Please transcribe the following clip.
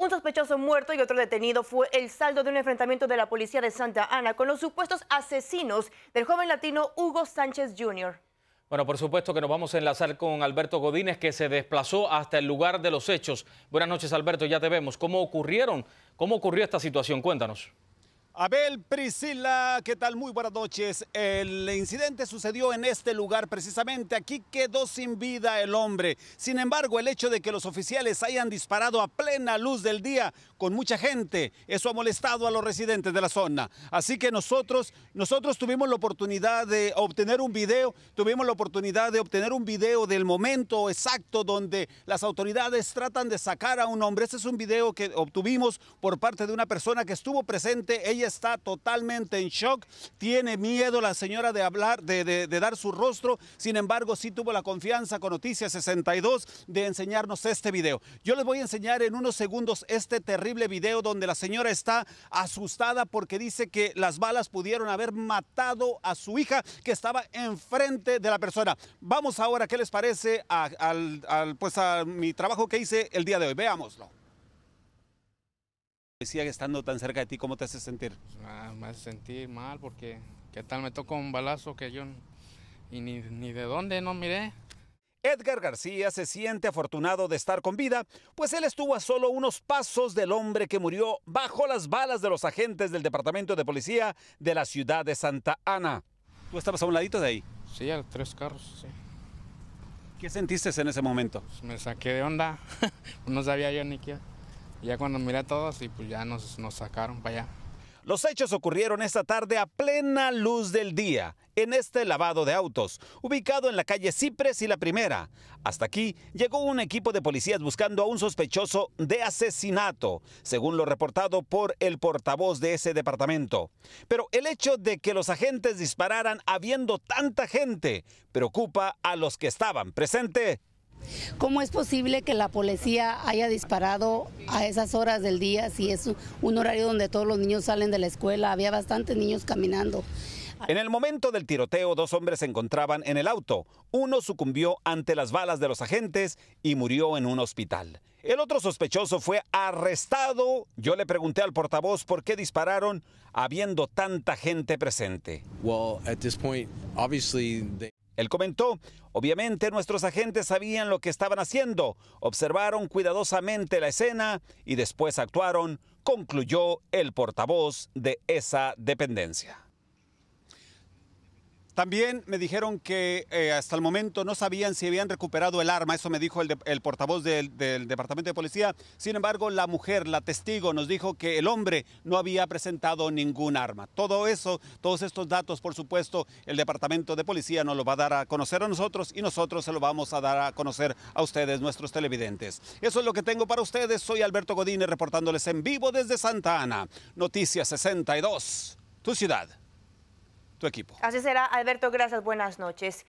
Un sospechoso muerto y otro detenido fue el saldo de un enfrentamiento de la policía de Santa Ana con los supuestos asesinos del joven latino Hugo Sánchez Jr. Bueno, por supuesto que nos vamos a enlazar con Alberto Godínez, que se desplazó hasta el lugar de los hechos. Buenas noches, Alberto, ya te vemos. ¿Cómo ocurrieron? ¿Cómo ocurrió esta situación? Cuéntanos. Abel, Priscila, ¿qué tal? Muy buenas noches. El incidente sucedió en este lugar precisamente. Aquí quedó sin vida el hombre. Sin embargo, el hecho de que los oficiales hayan disparado a plena luz del día con mucha gente, eso ha molestado a los residentes de la zona. Así que nosotros, nosotros tuvimos la oportunidad de obtener un video, tuvimos la oportunidad de obtener un video del momento exacto donde las autoridades tratan de sacar a un hombre. Este es un video que obtuvimos por parte de una persona que estuvo presente. Ella está totalmente en shock, tiene miedo la señora de hablar, de, dar su rostro, sin embargo sí tuvo la confianza con Noticias 62 de enseñarnos este video. Yo les voy a enseñar en unos segundos este terrible video donde la señora está asustada porque dice que las balas pudieron haber matado a su hija que estaba enfrente de la persona. Vamos ahora, ¿qué les parece pues a mi trabajo que hice el día de hoy? Veámoslo estando tan cerca de ti, ¿cómo te haces sentir? Pues, me hace sentir mal porque qué tal me tocó un balazo que yo y ni, de dónde no miré. Edgar García se siente afortunado de estar con vida, pues él estuvo a solo unos pasos del hombre que murió bajo las balas de los agentes del Departamento de Policía de la ciudad de Santa Ana. ¿Tú estabas a un ladito de ahí? Sí, a tres carros, sí. ¿Qué sentiste en ese momento? Pues, me saqué de onda, no sabía yo ni qué. Ya cuando miré a todos y pues ya nos, nos sacaron para allá. Los hechos ocurrieron esta tarde a plena luz del día, en este lavado de autos, ubicado en la calle Cipres y la Primera. Hasta aquí llegó un equipo de policías buscando a un sospechoso de asesinato, según lo reportado por el portavoz de ese departamento. Pero el hecho de que los agentes dispararan habiendo tanta gente preocupa a los que estaban presentes. ¿Cómo es posible que la policía haya disparado a esas horas del día si es un horario donde todos los niños salen de la escuela? Había bastantes niños caminando. En el momento del tiroteo, dos hombres se encontraban en el auto. Uno sucumbió ante las balas de los agentes y murió en un hospital. El otro sospechoso fue arrestado. Yo le pregunté al portavoz por qué dispararon habiendo tanta gente presente. Él comentó, obviamente nuestros agentes sabían lo que estaban haciendo, observaron cuidadosamente la escena y después actuaron, concluyó el portavoz de esa dependencia. También me dijeron que eh, hasta el momento no sabían si habían recuperado el arma, eso me dijo el, portavoz del, Departamento de Policía. Sin embargo, la mujer, la testigo, nos dijo que el hombre no había presentado ningún arma. Todo eso, todos estos datos, por supuesto, el Departamento de Policía nos lo va a dar a conocer a nosotros y nosotros se lo vamos a dar a conocer a ustedes, nuestros televidentes. Eso es lo que tengo para ustedes. Soy Alberto Godínez reportándoles en vivo desde Santa Ana. Noticias 62, tu ciudad tu equipo. Así será, Alberto, gracias, buenas noches.